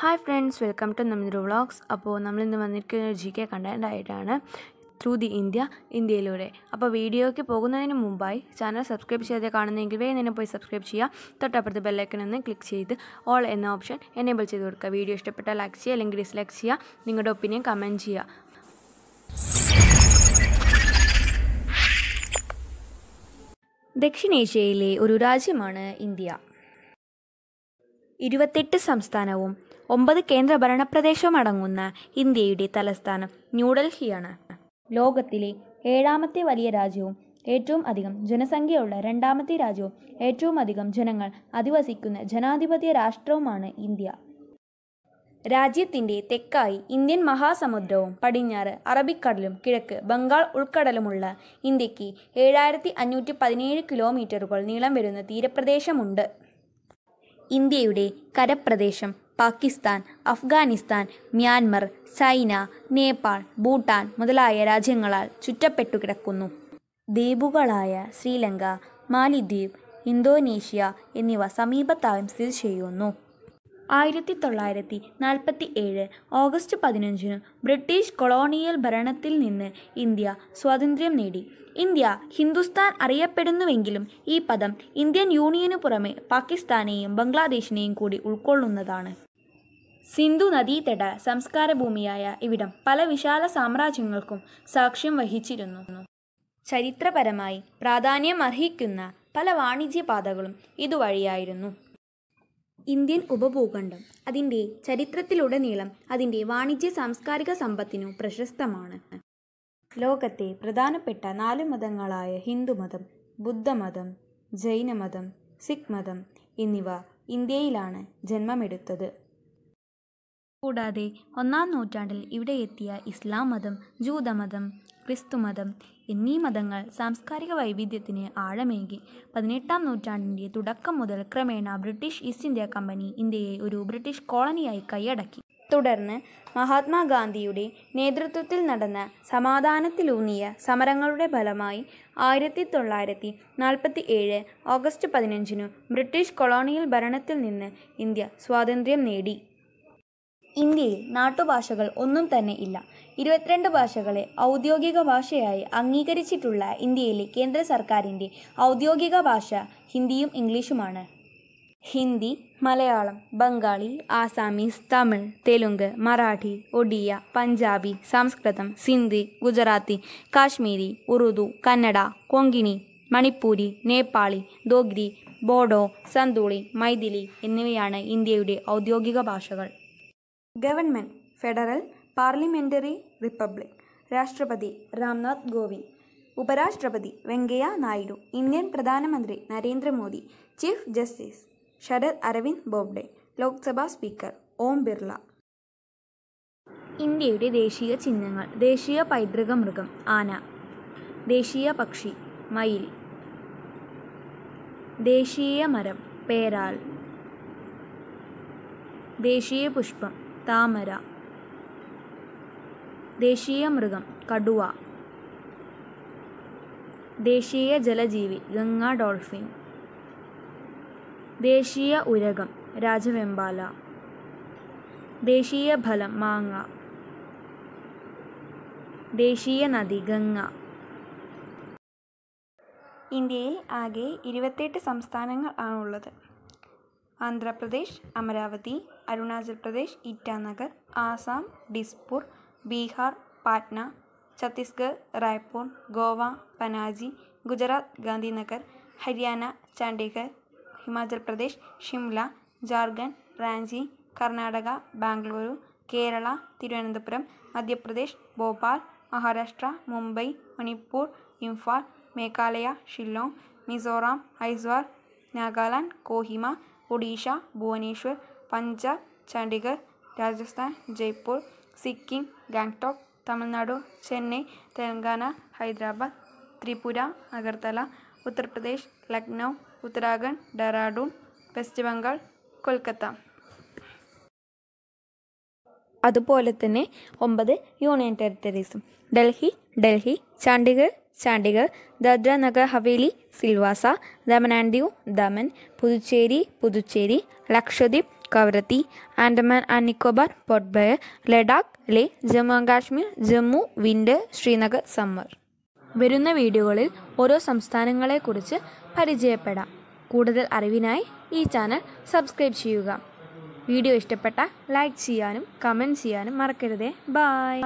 hi friends welcome to നമ്മുടെ vlogs അപ്പോൾ ഇന്ന് വന്നിരിക്കുന്ന ഒരു ജി കെ കണ്ടൻ്റായിട്ടാണ് ത്രൂ ദി ഇന്ത്യ ഇന്ത്യയിലൂടെ അപ്പോൾ വീഡിയോയ്ക്ക് പോകുന്നതിന് മുമ്പായി ചാനൽ സബ്സ്ക്രൈബ് ചെയ്ത് കാണുന്നെങ്കിൽ വേഗം തന്നെ പോയി സബ്സ്ക്രൈബ് ചെയ്യുക തൊട്ടപ്പുറത്ത് ബെല്ലൈക്കൻ ഒന്ന് ക്ലിക്ക് ചെയ്ത് ഓൾ എന്ന ഓപ്ഷൻ എനേബിൾ ചെയ്ത് കൊടുക്കുക വീഡിയോ ഇഷ്ടപ്പെട്ടാൽ ലൈക്ക് ചെയ്യുക അല്ലെങ്കിൽ ഡിസ്ലൈക്ക് ചെയ്യുക നിങ്ങളുടെ ഒപ്പീനിയൻ കമൻറ്റ് ചെയ്യുക ദക്ഷിണേഷ്യയിലെ ഒരു രാജ്യമാണ് ഇന്ത്യ ഇരുപത്തെട്ട് സംസ്ഥാനവും ഒമ്പത് കേന്ദ്രഭരണ പ്രദേശവും അടങ്ങുന്ന ഇന്ത്യയുടെ തലസ്ഥാനം ന്യൂഡൽഹിയാണ് ലോകത്തിലെ ഏഴാമത്തെ വലിയ രാജ്യവും ഏറ്റവും അധികം ജനസംഖ്യയുള്ള രണ്ടാമത്തെ രാജ്യവും ഏറ്റവും അധികം ജനങ്ങൾ അധിവസിക്കുന്ന ജനാധിപത്യ രാഷ്ട്രവുമാണ് ഇന്ത്യ രാജ്യത്തിൻ്റെ തെക്കായി ഇന്ത്യൻ മഹാസമുദ്രവും പടിഞ്ഞാറ് അറബിക്കടലും കിഴക്ക് ബംഗാൾ ഉൾക്കടലുമുള്ള ഇന്ത്യക്ക് ഏഴായിരത്തി അഞ്ഞൂറ്റി പതിനേഴ് കിലോമീറ്ററുകൾ നീളം വരുന്ന തീരപ്രദേശമുണ്ട് ഇന്ത്യയുടെ കരപ്രദേശം പാകിസ്ഥാൻ അഫ്ഗാനിസ്ഥാൻ മ്യാൻമർ ചൈന നേപ്പാൾ ഭൂട്ടാൻ മുതലായ രാജ്യങ്ങളാൽ ചുറ്റപ്പെട്ടു കിടക്കുന്നു ദ്വീപുകളായ ശ്രീലങ്ക മാലിദ്വീപ് ഇന്തോനേഷ്യ എന്നിവ സമീപത്തായും സ്ഥിതി ചെയ്യുന്നു ആയിരത്തി തൊള്ളായിരത്തി നാൽപ്പത്തി ഏഴ് ഓഗസ്റ്റ് പതിനഞ്ചിന് ബ്രിട്ടീഷ് കൊളോണിയൽ ഭരണത്തിൽ നിന്ന് ഇന്ത്യ സ്വാതന്ത്ര്യം നേടി ഇന്ത്യ ഹിന്ദുസ്ഥാൻ അറിയപ്പെടുന്നുവെങ്കിലും ഈ പദം ഇന്ത്യൻ യൂണിയനു പുറമെ പാകിസ്ഥാനെയും ബംഗ്ലാദേശിനെയും കൂടി ഉൾക്കൊള്ളുന്നതാണ് സിന്ധു നദീതട സംസ്കാരഭൂമിയായ ഇവിടം പല വിശാല സാമ്രാജ്യങ്ങൾക്കും സാക്ഷ്യം വഹിച്ചിരുന്നു ചരിത്രപരമായി പ്രാധാന്യം അർഹിക്കുന്ന പല വാണിജ്യ പാതകളും ഇതുവഴിയായിരുന്നു ഇന്ത്യൻ ഉപഭൂഖണ്ഡം അതിൻ്റെ ചരിത്രത്തിലുടനീളം അതിൻ്റെ വാണിജ്യ സാംസ്കാരിക സമ്പത്തിനു പ്രശസ്തമാണ് ലോകത്തെ പ്രധാനപ്പെട്ട നാല് മതങ്ങളായ ഹിന്ദുമതം ബുദ്ധമതം ജൈനമതം സിഖ് മതം എന്നിവ ഇന്ത്യയിലാണ് ജന്മമെടുത്തത് കൂടാതെ ഒന്നാം നൂറ്റാണ്ടിൽ ഇവിടെ എത്തിയ ഇസ്ലാം മതം ജൂതമതം ക്രിസ്തുമതം എന്നീ മതങ്ങൾ സാംസ്കാരിക വൈവിധ്യത്തിന് ആഴമേകി പതിനെട്ടാം നൂറ്റാണ്ടിൻ്റെ തുടക്കം മുതൽ ക്രമേണ ബ്രിട്ടീഷ് ഈസ്റ്റ് ഇന്ത്യ കമ്പനി ഇന്ത്യയെ ഒരു ബ്രിട്ടീഷ് കോളനിയായി കൈയടക്കി തുടർന്ന് മഹാത്മാഗാന്ധിയുടെ നേതൃത്വത്തിൽ നടന്ന സമാധാനത്തിലൂന്നിയ സമരങ്ങളുടെ ഫലമായി ആയിരത്തി തൊള്ളായിരത്തി നാൽപ്പത്തി ഏഴ് ഓഗസ്റ്റ് പതിനഞ്ചിനു ബ്രിട്ടീഷ് കൊളോണിയൽ ഭരണത്തിൽ നിന്ന് ഇന്ത്യ സ്വാതന്ത്ര്യം നേടി ഇന്ത്യയിൽ നാട്ടുഭാഷകൾ ഒന്നും തന്നെ ഇല്ല ഇരുപത്തിരണ്ട് ഭാഷകളെ ഔദ്യോഗിക ഭാഷയായി അംഗീകരിച്ചിട്ടുള്ള ഇന്ത്യയിലെ കേന്ദ്ര സർക്കാരിൻ്റെ ഔദ്യോഗിക ഭാഷ ഹിന്ദിയും ഇംഗ്ലീഷുമാണ് ഹിന്ദി മലയാളം ബംഗാളി ആസാമീസ് തമിഴ് തെലുങ്ക് മറാഠി ഒഡിയ പഞ്ചാബി സംസ്കൃതം സിന്ധി ഗുജറാത്തി കാശ്മീരി ഉറുദു കന്നഡ കൊങ്കിണി മണിപ്പൂരി നേപ്പാളി ദോഗ്രി ബോഡോ സന്തൂളി മൈഥിലി എന്നിവയാണ് ഇന്ത്യയുടെ ഔദ്യോഗിക ഭാഷകൾ ഗവൺമെൻറ് ഫെഡറൽ പാർലമെൻ്ററി റിപ്പബ്ലിക് രാഷ്ട്രപതി രാംനാഥ് കോവിന്ദ് ഉപരാഷ്ട്രപതി വെങ്കയ്യ നായിഡു ഇന്ത്യൻ പ്രധാനമന്ത്രി Narendra Modi chief justice Sarath Aravind Bobde Lok Sabha speaker ഓം ബിർള ഇന്ത്യയുടെ ദേശീയ ചിഹ്നങ്ങൾ ദേശീയ പൈതൃക മൃഗം ആന ദേശീയ പക്ഷി മയിൽ ദേശീയ മരം പേരാൽ ദേശീയ പുഷ്പം താമര ദേശീയ മൃഗം കടുവ ദേശീയ ജലജീവി ഗംഗ ഡോൾഫിൻ ദേശീയ ഉരകം രാജവെമ്പാല ദേശീയ ഫലം മാങ്ങ ദേശീയ നദി ഗംഗ ഇന്ത്യയിൽ ആകെ ഇരുപത്തെട്ട് സംസ്ഥാനങ്ങൾ ആണുള്ളത് ആന്ധ്രാപ്രദേശ് അമരാവതി അരുണാചൽ പ്രദേശ് ഇറ്റാനഗർ ആസാം ഡിസ്പൂർ ബീഹാർ പാറ്റ്ന ഛത്തീസ്ഗഡ് റായ്പൂർ ഗോവ പനാജി ഗുജറാത്ത് ഗാന്ധിനഗർ ഹരിയാന ചണ്ഡീഗഡ് ഹിമാചൽ പ്രദേശ് ഷിംല ജാർഖണ്ഡ് റാഞ്ചി കർണാടക ബാംഗ്ലൂരു കേരള തിരുവനന്തപുരം മധ്യപ്രദേശ് ഭോപ്പാൽ മഹാരാഷ്ട്ര മുംബൈ മണിപ്പൂർ ഇംഫാൽ മേഘാലയ ഷില്ലോങ് മിസോറാം ഐസ്വാൾ നാഗാലാൻഡ് കോഹിമ ഒഡീഷ ഭുവനേശ്വർ പഞ്ചാബ് ചണ്ഡീഗഡ് രാജസ്ഥാൻ ജയ്പൂർ സിക്കിം ഗാംഗ്ടോക്ക് തമിഴ്നാടു ചെന്നൈ തെലങ്കാന ഹൈദരാബാദ് ത്രിപുര അഗർത്തല ഉത്തർപ്രദേശ് ലക്നൌ ഉത്തരാഖണ്ഡ് ഡെറാഡൂൺ വെസ്റ്റ് ബംഗാൾ കൊൽക്കത്ത അതുപോലെ തന്നെ ഒമ്പത് യൂണിയൻ ടെറിട്ടറീസും Delhi Delhi ചാണ്ടിഗർ Chandigarh Dadra Nagar Haveli Silvassa Daman and Diu Daman Puducherry Puducherry Lakshadweep Kavaratti Andaman and Nicobar port Ladakh Leh Jammu and Kashmir Jammu winter Srinagar summer വരുന്ന വീഡിയോകളിൽ ഓരോ സംസ്ഥാനങ്ങളെക്കുറിച്ച് പരിചയപ്പെടാം കൂടുതൽ അറിവിനായി ഈ ചാനൽ സബ്സ്ക്രൈബ് ചെയ്യുക വീഡിയോ ഇഷ്ടപ്പെട്ട ലൈക്ക് ചെയ്യാനും കമൻറ്റ് ചെയ്യാനും മറക്കരുതേ ബായ്